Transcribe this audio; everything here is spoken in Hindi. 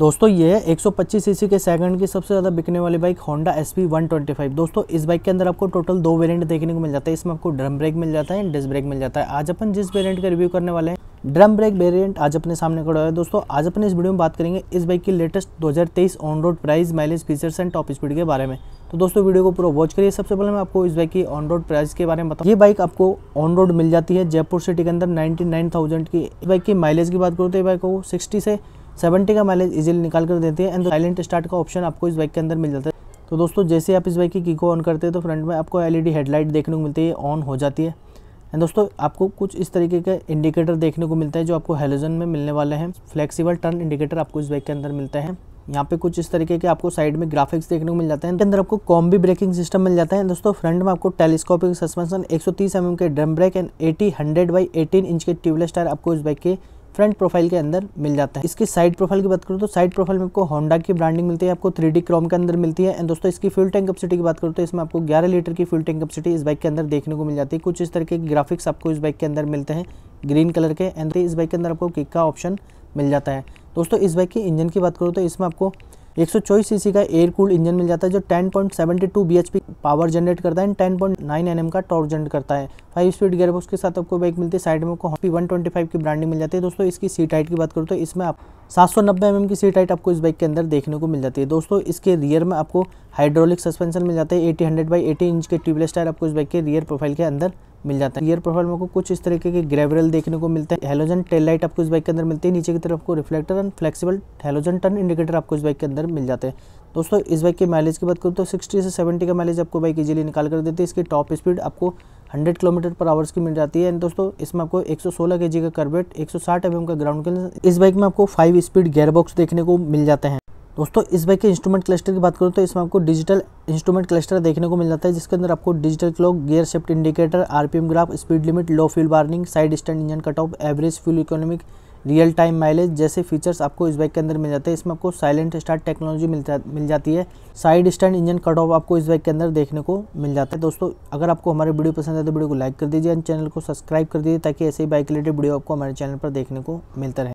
दोस्तों ये है 125 सीसी के सेकंड की सबसे ज़्यादा बिकने वाली बाइक होंडा एस पी दोस्तों इस बाइक के अंदर आपको टोटल दो वेरिएंट देखने को मिल जाता है इसमें आपको ड्रम ब्रेक मिल जाता है एंड डिस्क ब्रेक मिल जाता है आज अपन जिस वेरिएंट का रिव्यू करने वाले हैं ड्रम ब्रेक वेरिएंट आज अपने सामने खड़ा है दोस्तों आज अपने इस वीडियो में बात करेंगे इस बाइक की लेटेस्ट दो on road price mileage features and top speed के बारे में तो दोस्तों वीडियो को पूरा वॉच करिए सबसे पहले मैं आपको इस बाइक की ऑन रोड प्राइस के बारे में बताऊँ ये बाइक आपको ऑन रोड मिल जाती है जयपुर सिटी के अंदर नाइन्टी की इस बाइक की माइलेज की बात करूँ तो ये बाइक को सिक्सटी से सेवेंटी का माइलेज इजीली निकाल कर देती है एंड साइलेंट स्टार्ट का ऑप्शन आपको इस बाइक के अंदर मिल जाता है तो दोस्तों जैसे आप इस बाइक की की को ऑन करते हैं तो फ्रंट में आपको एलईडी हेडलाइट देखने को मिलती है ऑन हो जाती है एंड दोस्तों आपको कुछ इस तरीके के इंडिकेटर देखने को मिलता है जो आपको हेलोजन में मिलने वाले हैं फ्लेक्सिबल टर्न इंडिकेटर आपको इस बाइक के अंदर मिलते हैं यहाँ पे कुछ इस तरीके के आपको साइड में ग्राफिक्स देखने को मिल जाते हैं इनके अंदर आपको कॉम्बी ब्रेकिंग सिस्टम मिल जाता है दोस्तों फ्रंट में आपको टेलीस्कोपिक सस्पेंशन 130 सौ mm के drum brake and 80 100 by 18 inch के ट्यूबलेस टायर आपको इस बाइक के फ्रंट प्रोफाइल के अंदर मिल जाता है इसकी साइड प्रोफाइल की बात करूँ तो साइड प्रोफाइल में आपको होंडा की ब्रांडिंग मिलती है आपको थ्री क्रोम के अंदर मिलती है एंड दोस्तों इसकी फ्यूल टैंक कपसिटी की बात करूँ तो इसमें आपको ग्यारह लीटर की फ्यूल टैंक कपसिटी इस बाइक के अंदर देखने को मिल जाती है कुछ इस तरह के ग्राफिक्स आपको इस बाइक के अंदर मिलते हैं ग्रीन कलर के एंड इस बाइक के अंदर आपको किक का ऑप्शन मिल जाता है दोस्तों इस बाइक के इंजन की बात करूँ तो इसमें आपको 124 सौ का एयर कूल्ड इंजन मिल जाता है जो 10.72 पॉइंट पावर जनरेट करता है एंड 10.9 nm का टॉर्क जनरेट करता है फाइव स्पीड गेयरबॉक्स के साथ आपको बाइक मिलती है साइड में आपको हॉपी 125 की ब्रांडिंग मिल जाती है दोस्तों इसकी सीट हाइट की बात करूँ तो इसमें आप सात सौ नब्बे की सीट हाइट आपको इस बाइक के अंदर देखने को मिल जाती है दोस्तों इसके रियर में आपको हाइड्रोलिक सस्पेंशन मिल जाता है eighty hundred by eighty inch के ट्यूबलेस टायर आपको इस बाइक के रियर प्रोफाइल के अंदर मिल जाता है ईयर प्रोफाइल में आपको कुछ इस तरीके के ग्रेवरल देखने को मिलता है हेलोजन टेल लाइट आपको इस बाइक के अंदर मिलती है नीचे की तरफ आपको reflector and flexible halogen turn indicator आपको इस बाइक के अंदर मिल जाते हैं दोस्तों इस बाइक के माइलेज की बात करूँ तो 60 से 70 का माइलेज आपको बाइक इजीली निकाल कर देती है इसकी टॉप स्पीड आपको 100 किलोमीटर पर आवर्स की मिल जाती है एंड दोस्तों इसमें आपको 116 केजी का कार्बेट 160 सौ mm का ग्राउंड क्लियरेंस इस बाइक में आपको फाइव स्पीड गेयरबॉक्स देखने को मिल जाते हैं दोस्तों इस बाइक के इंस्ट्रूमेंट क्लस्टर की बात करूँ तो इसमें आपको डिजिटल इंस्ट्रूमेंट क्लस्टर देखने को मिल जाता है जिसके अंदर आपको digital clock gear shift indicator RPM graph speed limit low fuel warning side stand engine cut off average fuel economic real time mileage जैसे फीचर्स आपको इस बाइक के अंदर मिल जाते हैं इसमें आपको साइलेंट स्टार्ट टेक्नोलॉजी मिल जा मिल जाती है side stand engine cut off आपको इस बाइक के अंदर देखने को मिल जाता है दोस्तों अगर आपको हमारे वीडियो पसंद है तो वीडियो को लाइक कर दीजिए एंड चैनल को सब्सक्राइब कर दीजिए ताकि ऐसे ही बाइक रिलेटेड वीडियो आपको हमारे चैनल पर देखने को मिलता रहे